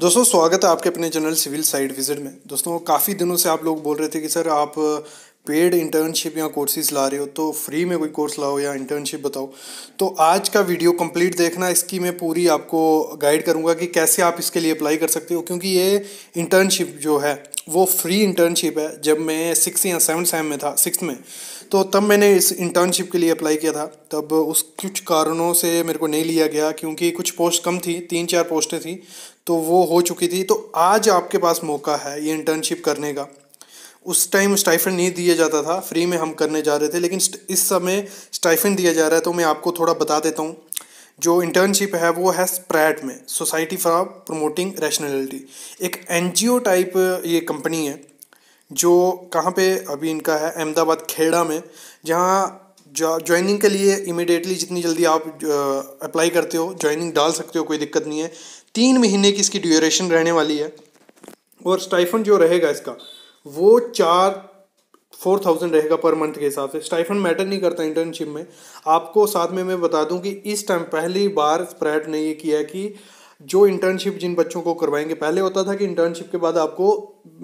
दोस्तों स्वागत है आपके अपने चैनल सिविल साइड विजिट में दोस्तों काफ़ी दिनों से आप लोग बोल रहे थे कि सर आप पेड इंटर्नशिप या कोर्सेज ला रहे हो तो फ्री में कोई कोर्स लाओ या इंटर्नशिप बताओ तो आज का वीडियो कंप्लीट देखना इसकी मैं पूरी आपको गाइड करूंगा कि कैसे आप इसके लिए अप्लाई कर सकते हो क्योंकि ये इंटर्नशिप जो है वो फ्री इंटर्नशिप है जब मैं सिक्स या सेवन सेम में था सिक्स में तो तब मैंने इस इंटर्नशिप के लिए अप्लाई किया था तब उस कुछ कारणों से मेरे को नहीं लिया गया क्योंकि कुछ पोस्ट कम थी तीन चार पोस्टें थी तो वो हो चुकी थी तो आज आपके पास मौका है ये इंटर्नशिप करने का उस टाइम स्टाइफन नहीं दिया जाता था फ्री में हम करने जा रहे थे लेकिन इस समय स्टाइफन दिया जा रहा है तो मैं आपको थोड़ा बता देता हूँ जो इंटर्नशिप है वो है स्प्रैट में सोसाइटी फॉर प्रमोटिंग रैशनलिटी एक एनजीओ टाइप ये कंपनी है जो कहाँ पे अभी इनका है अहमदाबाद खेड़ा में जहाँ ज्वाइनिंग के लिए इमिडिएटली जितनी जल्दी आप अप्लाई करते हो ज्वाइनिंग डाल सकते हो कोई दिक्कत नहीं है तीन महीने की इसकी ड्यूरेशन रहने वाली है और स्टाइफन जो रहेगा इसका वो चार फोर थाउजेंड रहेगा पर मंथ के हिसाब से स्टाइफन मैटर नहीं करता इंटर्नशिप में आपको साथ में मैं बता दूं कि इस टाइम पहली बार स्प्रेड ने ये किया कि जो इंटर्नशिप जिन बच्चों को करवाएंगे पहले होता था कि इंटर्नशिप के बाद आपको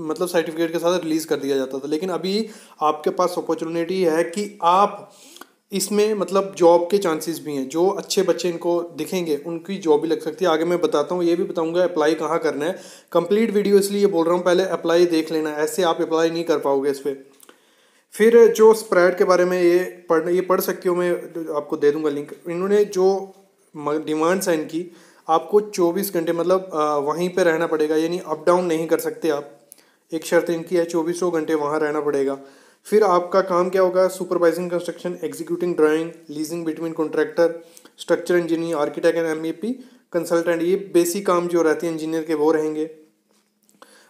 मतलब सर्टिफिकेट के साथ रिलीज़ कर दिया जाता था लेकिन अभी आपके पास अपॉर्चुनिटी है कि आप इसमें मतलब जॉब के चांसेस भी हैं जो अच्छे बच्चे इनको दिखेंगे उनकी जॉब भी लग सकती है आगे मैं बताता हूँ ये भी बताऊँगा अप्लाई कहाँ करना है कंप्लीट वीडियो इसलिए बोल रहा हूँ पहले अप्लाई देख लेना ऐसे आप अप्लाई नहीं कर पाओगे इस पर फिर जो स्प्रेड के बारे में ये पढ़ ये पढ़ सकती हूँ मैं आपको दे दूँगा लिंक इन्होंने जो डिमांड्स हैं इनकी आपको 24 घंटे मतलब वहीं पे रहना पड़ेगा यानी अप डाउन नहीं कर सकते आप एक शर्त इनकी है चौबीसों घंटे वहाँ रहना पड़ेगा फिर आपका काम क्या होगा supervising construction executing drawing liaising between contractor structure engineer architect and M consultant ये बेसिक काम जो रहते हैं इंजीनियर के वो रहेंगे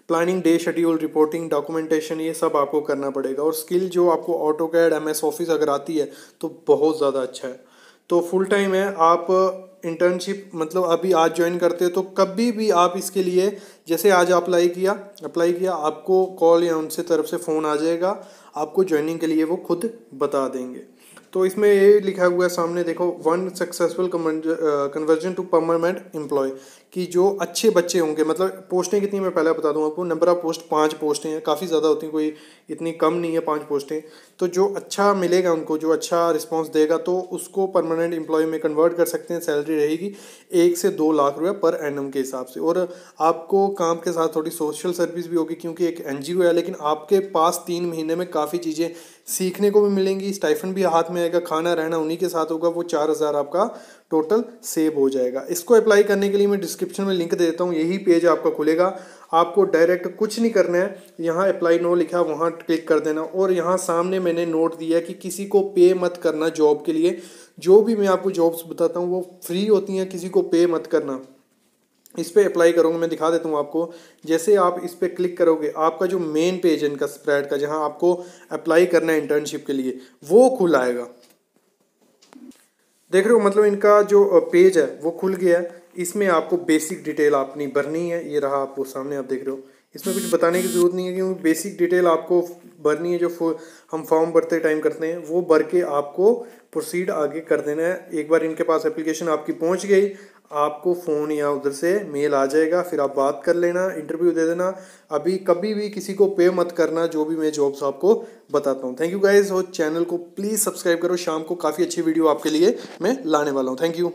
planning day schedule reporting documentation ये सब आपको करना पड़ेगा और स्किल जो आपको AutoCAD M S office अगर आती है तो बहुत ज़्यादा अच्छा है तो फुल टाइम है आप इंटर्नशिप uh, मतलब अभी आज ज्वाइन करते हैं तो कभी भी आप इसके लिए जैसे आज अप्लाई किया अप्लाई किया आपको कॉल या उनसे तरफ से फ़ोन आ जाएगा आपको ज्वाइनिंग के लिए वो खुद बता देंगे तो इसमें ये लिखा हुआ है सामने देखो one successful conversion to permanent employ कि जो अच्छे बच्चे होंगे मतलब पोस्टें कितनी मैं पहले बता दूँ आपको नंबर ऑफ पोस्ट पाँच पोस्टें हैं काफ़ी ज़्यादा होती हैं कोई इतनी कम नहीं है पाँच पोस्टें तो जो अच्छा मिलेगा उनको जो अच्छा रिस्पॉन्स देगा तो उसको परमानेंट एम्प्लॉय में कन्वर्ट कर सकते हैं सैलरी रहेगी एक से दो लाख रुपये पर एन के हिसाब से और आपको काम के साथ थोड़ी सोशल सर्विस भी होगी क्योंकि एक एन है लेकिन आपके पास तीन महीने में काफ़ी चीज़ें सीखने को भी मिलेंगी स्टाइफन भी हाथ में आएगा खाना रहना उन्हीं के साथ होगा वो चार हज़ार आपका टोटल सेव हो जाएगा इसको अप्लाई करने के लिए मैं डिस्क्रिप्शन में लिंक दे देता हूँ यही पेज आपका खुलेगा आपको डायरेक्ट कुछ नहीं करना है यहाँ अप्लाई नो लिखा वहाँ क्लिक कर देना और यहाँ सामने मैंने नोट दिया कि किसी को पे मत करना जॉब के लिए जो भी मैं आपको जॉब्स बताता हूँ वो फ्री होती हैं किसी को पे मत करना इस पर अप्लाई करूँगा मैं दिखा देता हूँ आपको जैसे आप इस पर क्लिक करोगे आपका जो मेन पेज है इनका स्प्रेड का जहाँ आपको अप्लाई करना है इंटर्नशिप के लिए वो खुल आएगा देख रहे हो मतलब इनका जो पेज है वो खुल गया है इसमें आपको बेसिक डिटेल अपनी भरनी है ये रहा आपको सामने आप देख रहे हो इसमें कुछ बताने की ज़रूरत नहीं है क्योंकि बेसिक डिटेल आपको भरनी है जो हम फॉर्म भरते टाइम करते हैं वो भर के आपको प्रोसीड आगे कर देना है एक बार इनके पास एप्लीकेशन आपकी पहुंच गई आपको फ़ोन या उधर से मेल आ जाएगा फिर आप बात कर लेना इंटरव्यू दे देना अभी कभी भी किसी को पे मत करना जो भी मैं जॉब्स आपको बताता हूँ थैंक यू गाइज और चैनल को प्लीज़ सब्सक्राइब करो शाम को काफ़ी अच्छी वीडियो आपके लिए मैं लाने वाला हूँ थैंक यू